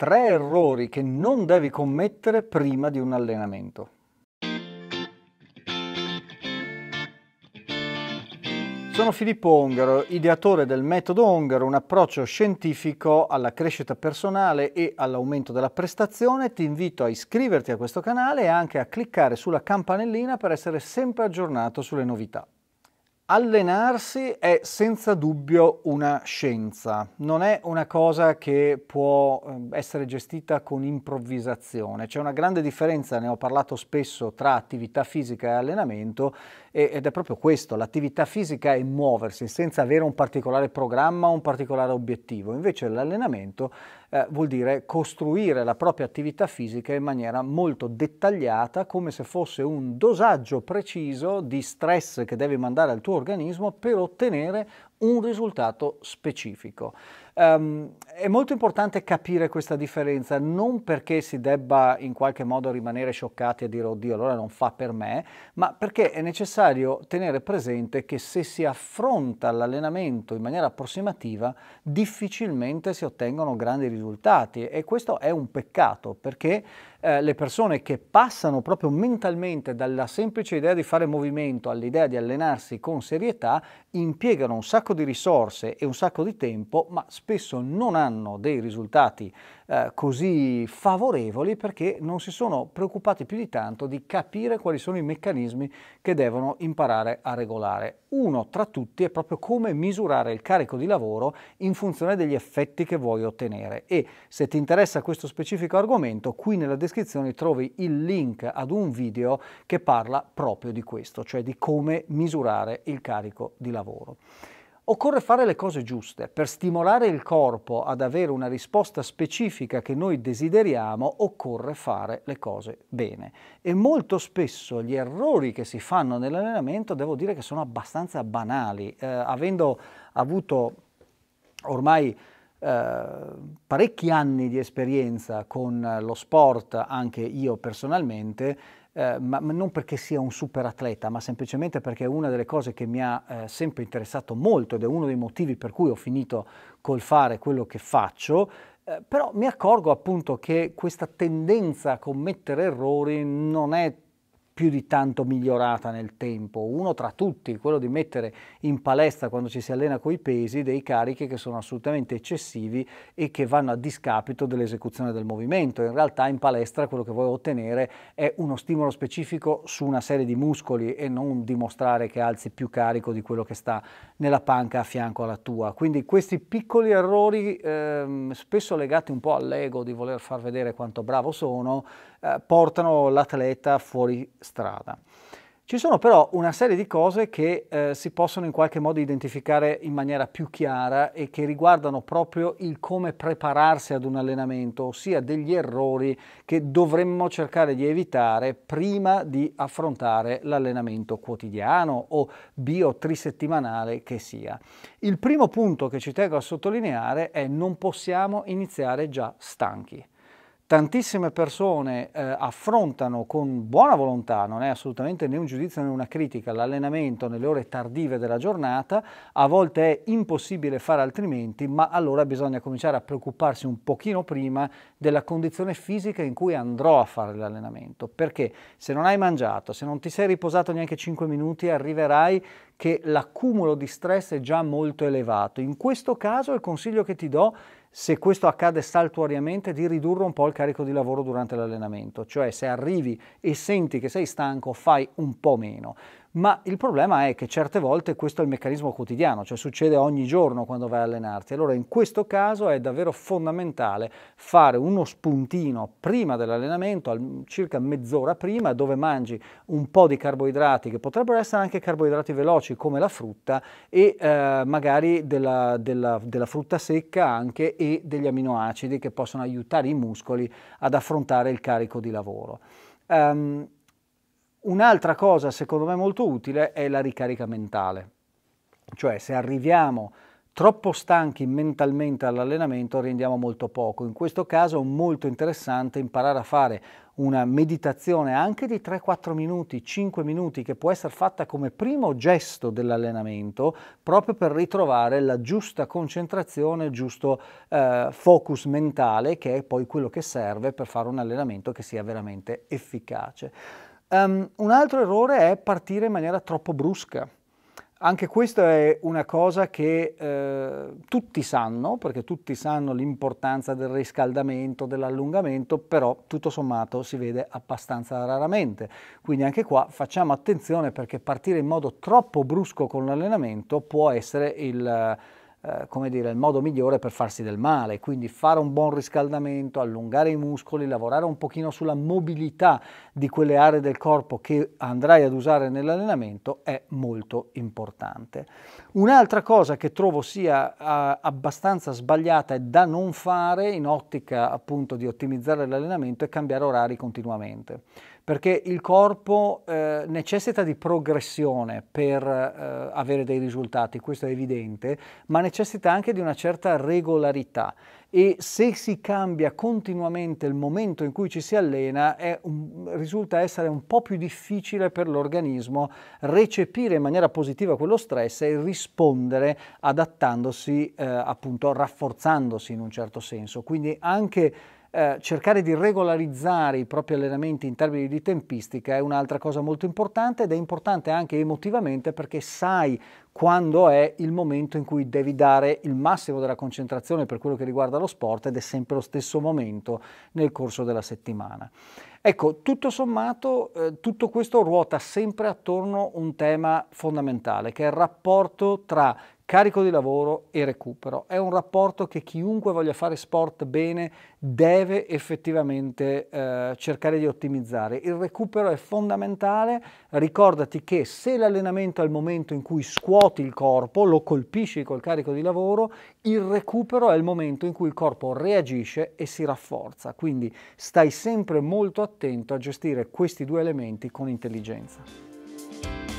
Tre errori che non devi commettere prima di un allenamento. Sono Filippo Ongaro, ideatore del metodo Ongaro, un approccio scientifico alla crescita personale e all'aumento della prestazione. Ti invito a iscriverti a questo canale e anche a cliccare sulla campanellina per essere sempre aggiornato sulle novità. Allenarsi è senza dubbio una scienza, non è una cosa che può eh, essere gestita con improvvisazione. C'è una grande differenza, ne ho parlato spesso, tra attività fisica e allenamento ed è proprio questo, l'attività fisica è muoversi senza avere un particolare programma o un particolare obiettivo, invece l'allenamento eh, vuol dire costruire la propria attività fisica in maniera molto dettagliata, come se fosse un dosaggio preciso di stress che devi mandare al tuo organismo per ottenere un risultato specifico. Um, è molto importante capire questa differenza, non perché si debba in qualche modo rimanere scioccati e dire oddio allora non fa per me, ma perché è necessario tenere presente che se si affronta l'allenamento in maniera approssimativa difficilmente si ottengono grandi risultati e questo è un peccato perché eh, le persone che passano proprio mentalmente dalla semplice idea di fare movimento all'idea di allenarsi con serietà impiegano un sacco di risorse e un sacco di tempo, ma spesso non hanno dei risultati eh, così favorevoli perché non si sono preoccupati più di tanto di capire quali sono i meccanismi che devono imparare a regolare. Uno tra tutti è proprio come misurare il carico di lavoro in funzione degli effetti che vuoi ottenere e se ti interessa questo specifico argomento qui nella descrizione trovi il link ad un video che parla proprio di questo, cioè di come misurare il carico di lavoro. Occorre fare le cose giuste. Per stimolare il corpo ad avere una risposta specifica che noi desideriamo, occorre fare le cose bene. E molto spesso gli errori che si fanno nell'allenamento, devo dire che sono abbastanza banali. Eh, avendo avuto ormai Uh, parecchi anni di esperienza con lo sport, anche io personalmente, eh, ma, ma, non perché sia un super atleta, ma semplicemente perché è una delle cose che mi ha eh, sempre interessato molto ed è uno dei motivi per cui ho finito col fare quello che faccio, eh, però mi accorgo appunto che questa tendenza a commettere errori non è più di tanto migliorata nel tempo. Uno tra tutti, quello di mettere in palestra quando ci si allena coi pesi dei carichi che sono assolutamente eccessivi e che vanno a discapito dell'esecuzione del movimento. In realtà in palestra quello che vuoi ottenere è uno stimolo specifico su una serie di muscoli e non dimostrare che alzi più carico di quello che sta nella panca a fianco alla tua. Quindi questi piccoli errori, ehm, spesso legati un po' all'ego di voler far vedere quanto bravo sono, eh, portano l'atleta fuori strada. Ci sono però una serie di cose che eh, si possono in qualche modo identificare in maniera più chiara e che riguardano proprio il come prepararsi ad un allenamento, ossia degli errori che dovremmo cercare di evitare prima di affrontare l'allenamento quotidiano o bio-trisettimanale che sia. Il primo punto che ci tengo a sottolineare è non possiamo iniziare già stanchi tantissime persone eh, affrontano con buona volontà, non è assolutamente né un giudizio né una critica, l'allenamento nelle ore tardive della giornata, a volte è impossibile fare altrimenti, ma allora bisogna cominciare a preoccuparsi un pochino prima della condizione fisica in cui andrò a fare l'allenamento, perché se non hai mangiato, se non ti sei riposato neanche 5 minuti, arriverai che l'accumulo di stress è già molto elevato. In questo caso il consiglio che ti do è se questo accade saltuariamente, di ridurre un po' il carico di lavoro durante l'allenamento, cioè se arrivi e senti che sei stanco, fai un po' meno ma il problema è che certe volte questo è il meccanismo quotidiano, cioè succede ogni giorno quando vai a allenarti. Allora in questo caso è davvero fondamentale fare uno spuntino prima dell'allenamento, circa mezz'ora prima, dove mangi un po' di carboidrati che potrebbero essere anche carboidrati veloci come la frutta e eh, magari della, della, della frutta secca anche e degli aminoacidi che possono aiutare i muscoli ad affrontare il carico di lavoro. Um, Un'altra cosa secondo me molto utile è la ricarica mentale, cioè se arriviamo troppo stanchi mentalmente all'allenamento rendiamo molto poco. In questo caso è molto interessante imparare a fare una meditazione anche di 3-4 minuti, 5 minuti, che può essere fatta come primo gesto dell'allenamento, proprio per ritrovare la giusta concentrazione, il giusto eh, focus mentale, che è poi quello che serve per fare un allenamento che sia veramente efficace. Um, un altro errore è partire in maniera troppo brusca. Anche questa è una cosa che eh, tutti sanno, perché tutti sanno l'importanza del riscaldamento, dell'allungamento, però tutto sommato si vede abbastanza raramente. Quindi anche qua facciamo attenzione perché partire in modo troppo brusco con l'allenamento può essere il eh, come dire, il modo migliore per farsi del male, quindi fare un buon riscaldamento, allungare i muscoli, lavorare un pochino sulla mobilità di quelle aree del corpo che andrai ad usare nell'allenamento è molto importante. Un'altra cosa che trovo sia eh, abbastanza sbagliata e da non fare in ottica appunto di ottimizzare l'allenamento è cambiare orari continuamente perché il corpo eh, necessita di progressione per eh, avere dei risultati, questo è evidente, ma necessita anche di una certa regolarità e se si cambia continuamente il momento in cui ci si allena un, risulta essere un po' più difficile per l'organismo recepire in maniera positiva quello stress e rispondere adattandosi eh, appunto rafforzandosi in un certo senso. Quindi anche eh, cercare di regolarizzare i propri allenamenti in termini di tempistica è un'altra cosa molto importante ed è importante anche emotivamente perché sai quando è il momento in cui devi dare il massimo della concentrazione per quello che riguarda lo sport ed è sempre lo stesso momento nel corso della settimana. Ecco, tutto sommato, eh, tutto questo ruota sempre attorno a un tema fondamentale, che è il rapporto tra Carico di lavoro e recupero è un rapporto che chiunque voglia fare sport bene deve effettivamente eh, cercare di ottimizzare. Il recupero è fondamentale, ricordati che se l'allenamento è il momento in cui scuoti il corpo, lo colpisci col carico di lavoro, il recupero è il momento in cui il corpo reagisce e si rafforza. Quindi stai sempre molto attento a gestire questi due elementi con intelligenza.